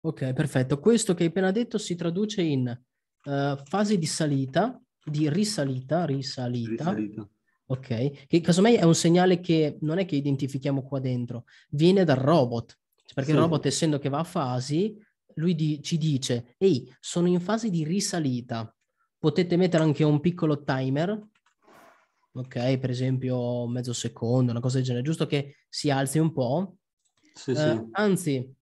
Ok, perfetto. Questo che hai appena detto si traduce in uh, fase di salita, di risalita, risalita. risalita. Ok, che casomai è un segnale che non è che identifichiamo qua dentro, viene dal robot, perché sì. il robot essendo che va a fasi, lui di- ci dice, ehi, sono in fase di risalita, potete mettere anche un piccolo timer, ok, per esempio mezzo secondo, una cosa del genere, giusto che si alzi un po' sì, eh, sì. anzi,